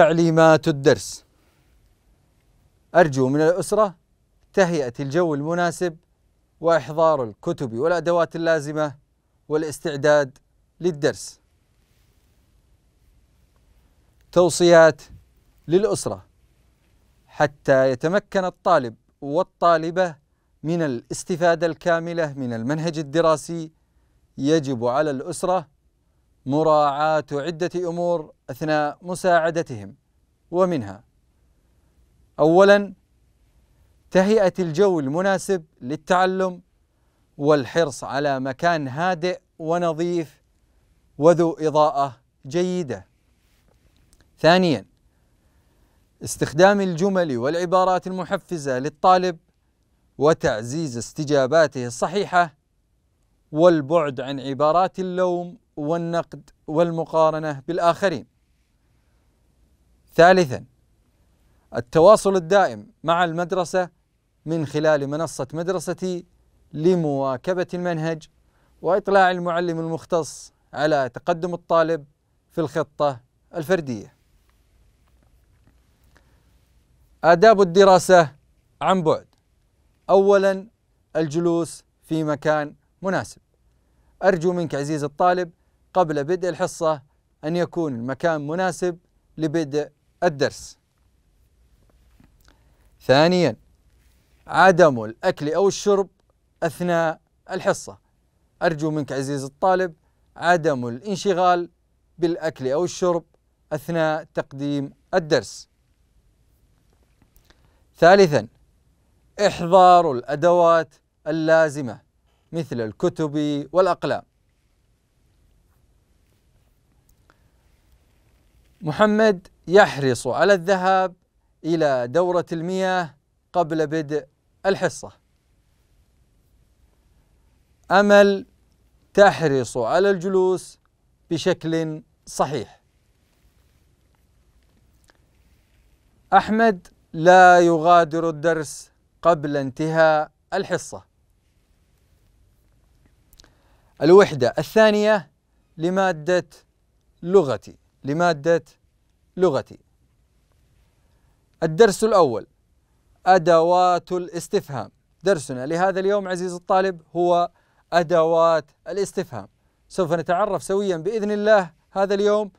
تعليمات الدرس أرجو من الأسرة تهيئة الجو المناسب وإحضار الكتب والأدوات اللازمة والاستعداد للدرس توصيات للأسرة حتى يتمكن الطالب والطالبة من الاستفادة الكاملة من المنهج الدراسي يجب على الأسرة مراعاة عدة أمور اثناء مساعدتهم ومنها اولا تهيئه الجو المناسب للتعلم والحرص على مكان هادئ ونظيف وذو اضاءه جيده ثانيا استخدام الجمل والعبارات المحفزه للطالب وتعزيز استجاباته الصحيحه والبعد عن عبارات اللوم والنقد والمقارنه بالاخرين ثالثا التواصل الدائم مع المدرسة من خلال منصة مدرستي لمواكبة المنهج وإطلاع المعلم المختص على تقدم الطالب في الخطة الفردية. آداب الدراسة عن بعد أولا الجلوس في مكان مناسب أرجو منك عزيز الطالب قبل بدء الحصة أن يكون المكان مناسب لبدء الدرس ثانيا عدم الأكل أو الشرب أثناء الحصة أرجو منك عزيزي الطالب عدم الانشغال بالأكل أو الشرب أثناء تقديم الدرس ثالثا إحضار الأدوات اللازمة مثل الكتب والأقلام محمد يحرص على الذهاب إلى دورة المياه قبل بدء الحصة أمل تحرص على الجلوس بشكل صحيح أحمد لا يغادر الدرس قبل انتهاء الحصة الوحدة الثانية لمادة لغتي لمادة لغتي الدرس الأول أدوات الاستفهام درسنا لهذا اليوم عزيزي الطالب هو أدوات الاستفهام سوف نتعرف سويا بإذن الله هذا اليوم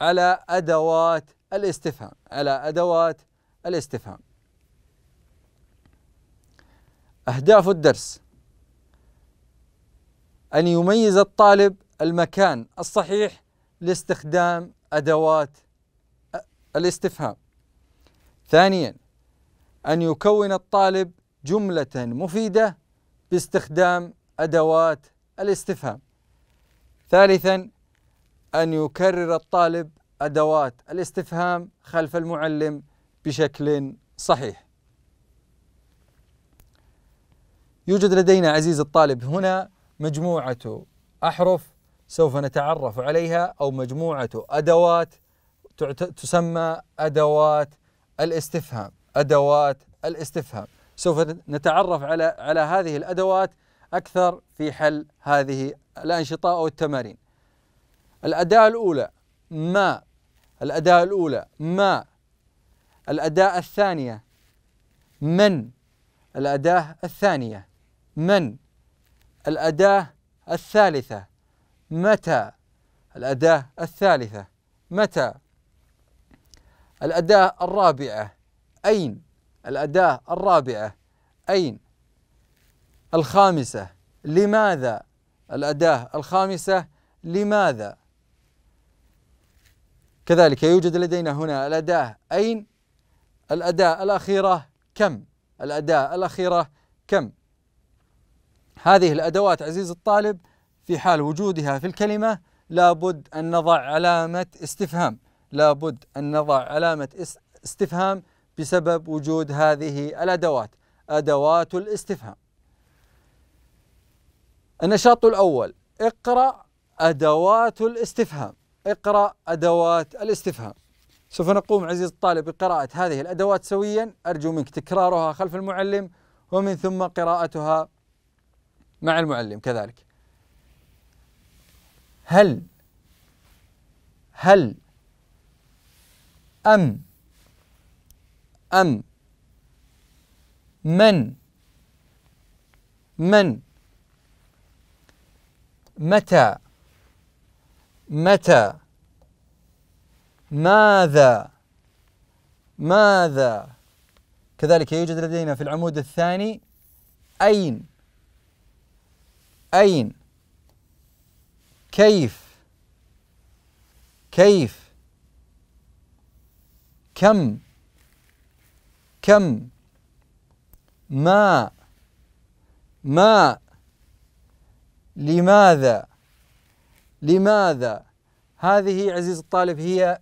على أدوات الاستفهام على أدوات الاستفهام أهداف الدرس أن يميز الطالب المكان الصحيح لاستخدام أدوات الاستفهام ثانيا أن يكون الطالب جملة مفيدة باستخدام أدوات الاستفهام ثالثا أن يكرر الطالب أدوات الاستفهام خلف المعلم بشكل صحيح يوجد لدينا عزيز الطالب هنا مجموعة أحرف سوف نتعرف عليها أو مجموعة أدوات تسمى أدوات الاستفهام أدوات الاستفهام سوف نتعرف على على هذه الأدوات أكثر في حل هذه الأنشطة أو التمارين الأداة الأولى ما الأداة الأولى ما الأداة الثانية من الأداة الثانية من الأداة الثالثة متى الأداة الثالثة متى الأداة الرابعة أين الأداة الرابعة أين الخامسة لماذا الأداة الخامسة لماذا كذلك يوجد لدينا هنا الأداة أين الأداة الأخيرة كم الأداة الأخيرة كم هذه الأدوات عزيز الطالب في حال وجودها في الكلمة لابد أن نضع علامة استفهام لابد أن نضع علامة استفهام بسبب وجود هذه الأدوات أدوات الاستفهام النشاط الأول اقرأ أدوات الاستفهام اقرأ أدوات الاستفهام سوف نقوم عزيزي الطالب بقراءة هذه الأدوات سويا أرجو منك تكرارها خلف المعلم ومن ثم قراءتها مع المعلم كذلك هل هل أم أم من من متى متى ماذا ماذا كذلك يوجد لدينا في العمود الثاني أين أين كيف كيف كم كم ما ما لماذا لماذا هذه عزيزي الطالب هي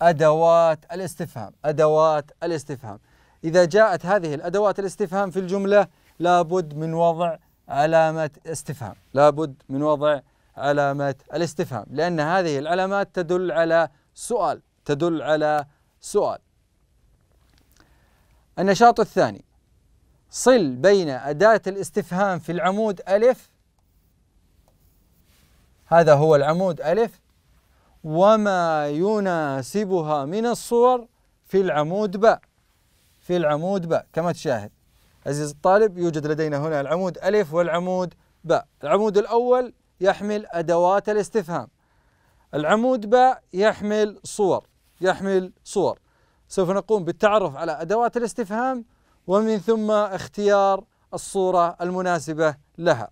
أدوات الاستفهام أدوات الاستفهام إذا جاءت هذه الأدوات الاستفهام في الجملة لابد من وضع علامة استفهام لابد من وضع علامة الاستفهام لأن هذه العلامات تدل على سؤال تدل على سؤال النشاط الثاني صل بين أداة الاستفهام في العمود ألف هذا هو العمود ألف وما يناسبها من الصور في العمود باء في العمود باء كما تشاهد عزيز الطالب يوجد لدينا هنا العمود ألف والعمود باء العمود الأول يحمل أدوات الاستفهام العمود باء يحمل صور يحمل صور سوف نقوم بالتعرف على أدوات الاستفهام ومن ثم اختيار الصورة المناسبة لها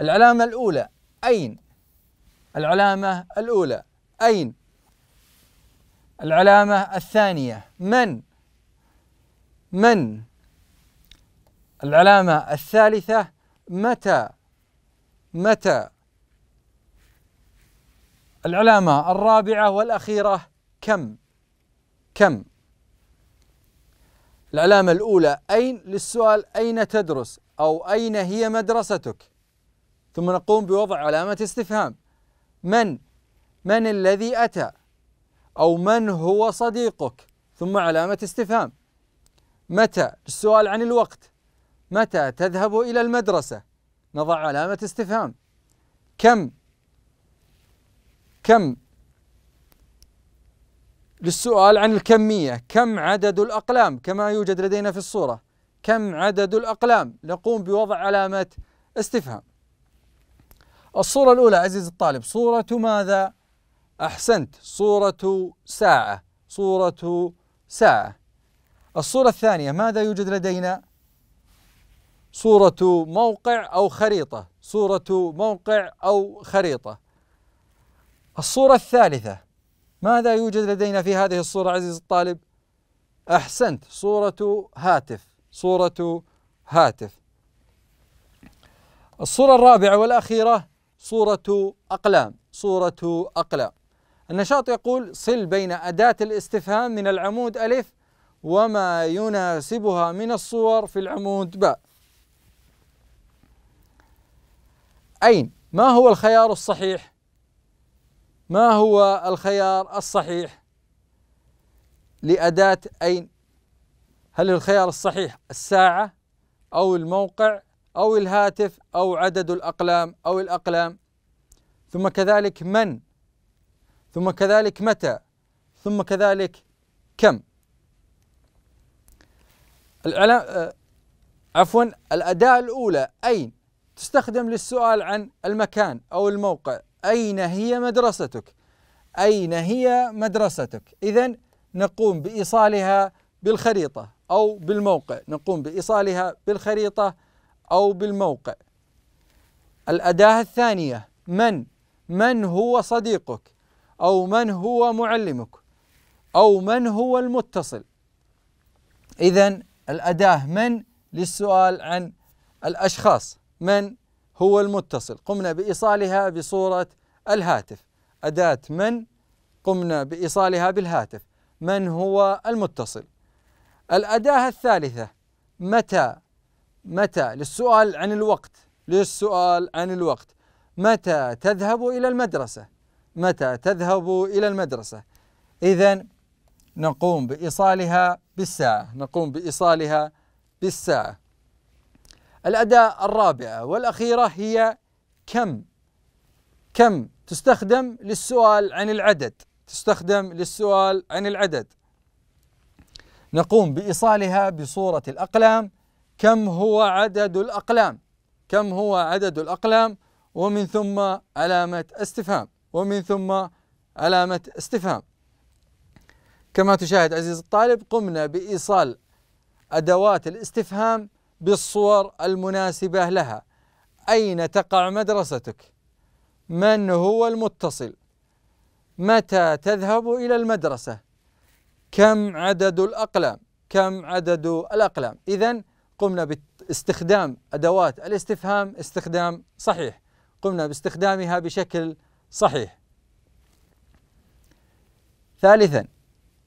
العلامة الأولى أين العلامة الأولى أين العلامة الثانية من من العلامة الثالثة متى متى العلامة الرابعة والأخيرة كم كم العلامة الأولى أين للسؤال أين تدرس أو أين هي مدرستك ثم نقوم بوضع علامة استفهام من من الذي أتى أو من هو صديقك ثم علامة استفهام متى السؤال عن الوقت متى تذهب إلى المدرسة نضع علامة استفهام كم كم للسؤال عن الكمية كم عدد الأقلام كما يوجد لدينا في الصورة كم عدد الأقلام نقوم بوضع علامة استفهام الصورة الأولى عزيزي الطالب صورة ماذا؟ أحسنت صورة ساعة صورة ساعة الصورة الثانية ماذا يوجد لدينا؟ صورة موقع أو خريطة صورة موقع أو خريطة الصورة الثالثة ماذا يوجد لدينا في هذه الصورة عزيزي الطالب؟ أحسنت صورة هاتف صورة هاتف الصورة الرابعة والأخيرة صورة أقلام صورة أقلام النشاط يقول صل بين أداة الاستفهام من العمود ألف وما يناسبها من الصور في العمود باء أين ما هو الخيار الصحيح ما هو الخيار الصحيح لأداة أين هل الخيار الصحيح الساعة أو الموقع أو الهاتف أو عدد الأقلام أو الأقلام ثم كذلك من ثم كذلك متى ثم كذلك كم الإعلام آه، عفوا الأداة الأولى أين تستخدم للسؤال عن المكان أو الموقع أين هي مدرستك؟ أين هي مدرستك؟ إذا نقوم بإيصالها بالخريطة أو بالموقع، نقوم بإيصالها بالخريطة أو بالموقع. الأداة الثانية من؟ من هو صديقك؟ أو من هو معلمك؟ أو من هو المتصل؟ إذا الأداة من للسؤال عن الأشخاص، من هو المتصل قمنا بإيصالها بصورة الهاتف أداة من قمنا بإيصالها بالهاتف من هو المتصل الأداة الثالثة متى متى للسؤال عن الوقت للسؤال عن الوقت متى تذهب إلى المدرسة متى تذهب إلى المدرسة إذا نقوم بإيصالها بالساعة نقوم بإيصالها بالساعة الأداة الرابعة والأخيرة هي كم كم تستخدم للسؤال عن العدد تستخدم للسؤال عن العدد نقوم بإيصالها بصورة الأقلام كم هو عدد الأقلام كم هو عدد الأقلام ومن ثم علامة استفهام ومن ثم علامة استفهام كما تشاهد عزيزي الطالب قمنا بإيصال أدوات الاستفهام بالصور المناسبة لها أين تقع مدرستك من هو المتصل متى تذهب إلى المدرسة كم عدد الأقلام كم عدد الأقلام إذا قمنا باستخدام أدوات الاستفهام استخدام صحيح قمنا باستخدامها بشكل صحيح ثالثا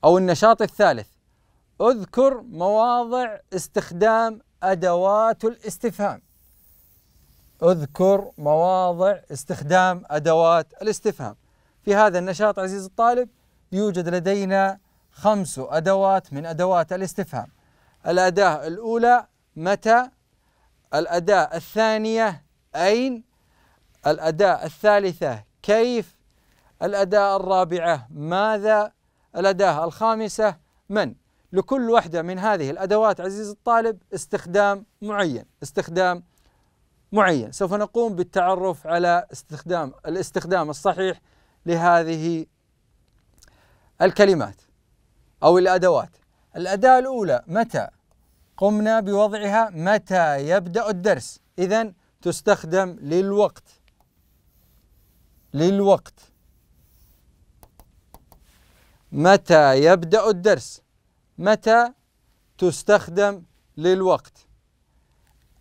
أو النشاط الثالث اذكر مواضع استخدام أدوات الاستفهام اذكر مواضع استخدام أدوات الاستفهام في هذا النشاط عزيزي الطالب يوجد لدينا خمس أدوات من أدوات الاستفهام الأداة الأولى متى الأداة الثانية أين الأداة الثالثة كيف الأداة الرابعة ماذا الأداة الخامسة من لكل واحدة من هذه الأدوات عزيز الطالب استخدام معين استخدام معين سوف نقوم بالتعرف على استخدام الاستخدام الصحيح لهذه الكلمات أو الأدوات الأداة الأولى متى قمنا بوضعها متى يبدأ الدرس إذا تستخدم للوقت للوقت متى يبدأ الدرس متى تستخدم للوقت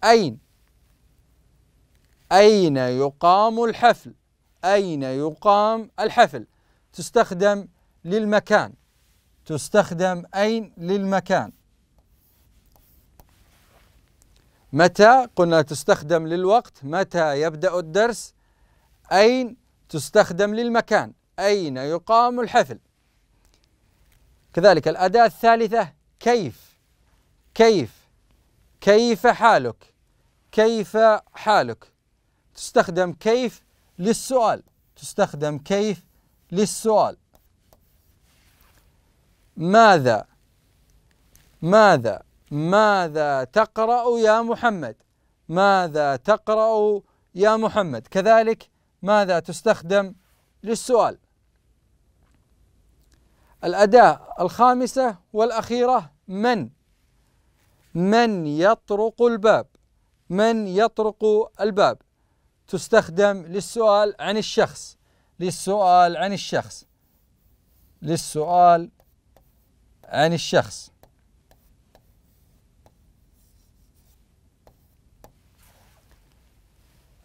أين أين يقام الحفل أين يقام الحفل تستخدم للمكان تستخدم أين للمكان متى قلنا تستخدم للوقت متى يبدأ الدرس أين تستخدم للمكان أين يقام الحفل كذلك الأداة الثالثة كيف كيف كيف حالك كيف حالك تستخدم كيف للسؤال تستخدم كيف للسؤال ماذا ماذا ماذا تقرأ يا محمد ماذا تقرأ يا محمد كذلك ماذا تستخدم للسؤال الأداة الخامسة والأخيرة من من يطرق الباب من يطرق الباب تستخدم للسؤال عن الشخص للسؤال عن الشخص للسؤال عن الشخص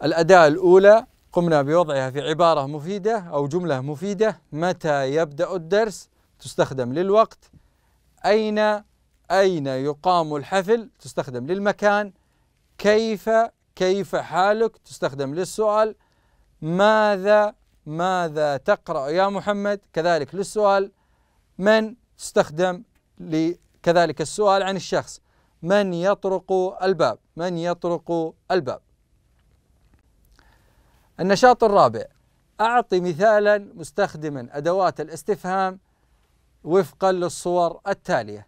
الأداة الأولى قمنا بوضعها في عبارة مفيدة أو جملة مفيدة متى يبدأ الدرس تستخدم للوقت أين أين يقام الحفل تستخدم للمكان كيف كيف حالك تستخدم للسؤال ماذا ماذا تقرأ يا محمد كذلك للسؤال من تستخدم كذلك السؤال عن الشخص من يطرق الباب من يطرق الباب النشاط الرابع أعطي مثالا مستخدما أدوات الاستفهام وفقا للصور التالية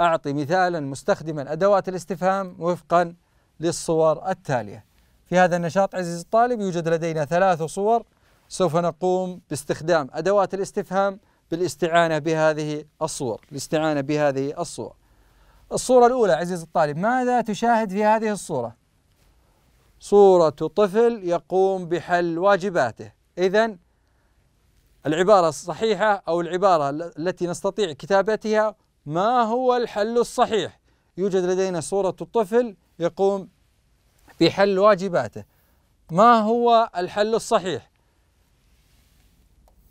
أعطي مثالا مستخدما أدوات الاستفهام وفقا للصور التالية في هذا النشاط عزيزي الطالب يوجد لدينا ثلاث صور سوف نقوم باستخدام أدوات الاستفهام بالاستعانة بهذه الصور الاستعانة بهذه الصور الصورة الأولى عزيزي الطالب ماذا تشاهد في هذه الصورة؟ صورة طفل يقوم بحل واجباته إذا العبارة الصحيحة أو العبارة التي نستطيع كتابتها ما هو الحل الصحيح يوجد لدينا صورة الطفل يقوم بحل واجباته ما هو الحل الصحيح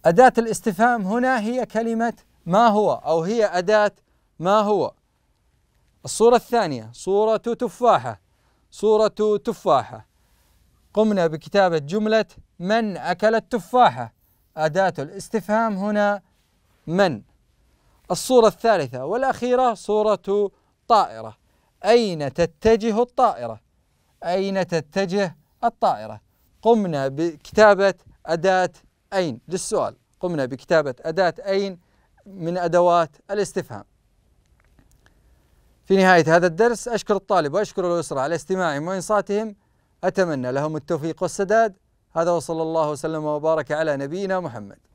أداة الاستفهام هنا هي كلمة ما هو أو هي أداة ما هو الصورة الثانية صورة تفاحة صورة تفاحة قمنا بكتابة جملة من أكل التفاحة أداة الاستفهام هنا من الصورة الثالثة والأخيرة صورة طائرة أين تتجه الطائرة أين تتجه الطائرة قمنا بكتابة أداة أين للسؤال قمنا بكتابة أداة أين من أدوات الاستفهام في نهاية هذا الدرس أشكر الطالب وأشكر الأسرة على استماعهم وإنصاتهم أتمنى لهم التوفيق والسداد هذا وصلى الله وسلم وبارك على نبينا محمد